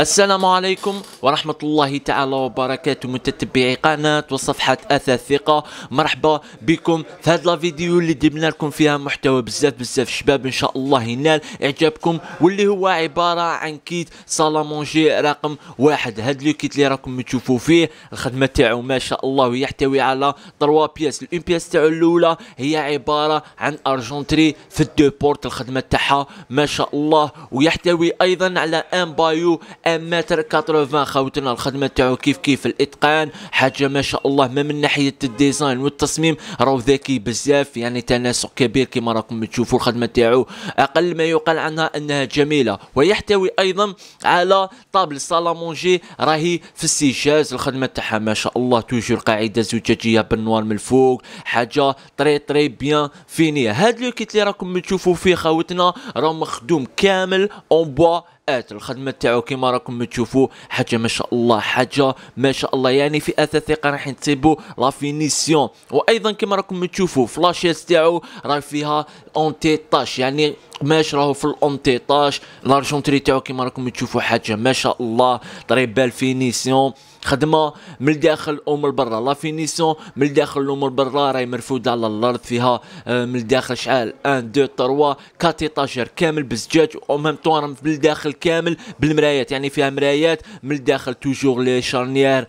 السلام عليكم ورحمة الله تعالى وبركاته متتبعي قناة وصفحة أثاث ثقة مرحبا بكم في هذا الفيديو اللي دبنا لكم فيها محتوى بزاف بزاف شباب إن شاء الله ينال إعجابكم واللي هو عبارة عن كيت سالامونجي رقم واحد هذا لو كيت اللي راكم تشوفوا فيه الخدمة تاعو ما شاء الله يحتوي على تروا بياس الأون بياس تاعو الأولى هي عبارة عن أرجنتري في الدو بورت الخدمة تاعها ما شاء الله ويحتوي أيضا على ان بايو متر 80 خاوتنا الخدمه تاعو كيف كيف الاتقان حاجه ما شاء الله ما من ناحيه الديزاين والتصميم راهو ذكي بزاف يعني تناسق كبير كما راكم تشوفوا الخدمه تاعو اقل ما يقال عنها انها جميله ويحتوي ايضا على طابل سالامونجي راهي في السيشاز الخدمه تاعها ما شاء الله توجور قاعده زجاجيه بالنوار من الفوق حاجه طري طري بيان فينيه هاد لو كيت اللي راكم تشوفوا فيه خاوتنا راه مخدوم كامل اون بوا الكفاءات الخدمه تاعو كيما راكم تشوفوا حاجه ما شاء الله حاجه ما شاء الله يعني في اثاث ثقه راح نسيبو لا فينيسيون وايضا كيما راكم تشوفوا فلاشيس تاعو راه فيها اونتي طاش يعني ماش راهو في الانتيطاج لارجونتري تاعو كيما راكم تشوفوا حاجه ما شاء الله طريبال فينيسيون خدمه من الداخل او من برا لا فينيسيون من الداخل او من برا راهي مرفوده على الارض فيها آه، من الداخل شحال 1 2 3 4 ايطاجير كامل بزجاج او ميم طون من الداخل كامل بالمرايات يعني فيها مرايات من الداخل توجور لي شارنيير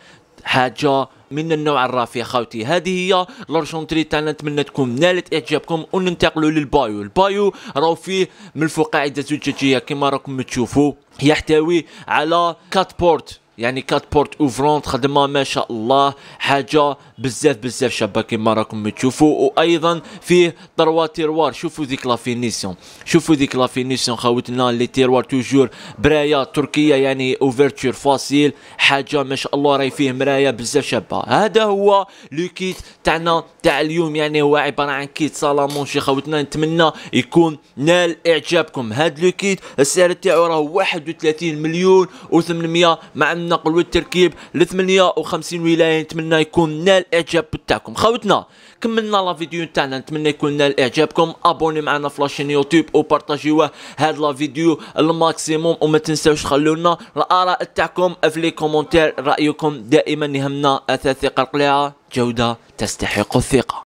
حاجه من النوع الرفيع خاوتي هذه هي لارجونتري تاعنا نتمنى تكون نالت اعجابكم وننتقلوا للبايو البايو راهو فيه من الفوق قاعده زجاجيه كما راكم تشوفوا يحتوي على كات بورت يعني كات بورت اوفرونت خدمه ما شاء الله حاجه بزاف بزاف شابه كما راكم تشوفوا وايضا فيه طروا تيروار شوفوا ذيك لافينيسيون شوفوا ذيك لافينيسيون خاوتنا لي تيروار توجور برايا تركيه يعني اوفرتور فاسيل حاجه ما شاء الله راهي فيه مرايا بزاف شابه هذا هو لو كيت تاعنا تاع اليوم يعني هو عباره عن كيت شي خاوتنا نتمنى يكون نال اعجابكم هذا لو كيت السعر تاعو راه 31 مليون و800 مع النقل والتركيب ل 58 ولايه نتمنى يكون نال الاعجاب تاعكم خوتنا كملنا لا فيديو تاعنا نتمنى يكون نال اعجابكم ابوني معنا في لاشين يوتيوب وبارطاجيوه هاد لا فيديو الماكسيموم وما تنساوش لنا الاراء تاعكم في لي كومونتير رايكم دائما يهمنا اثاث ثقه القليعه جوده تستحق الثقه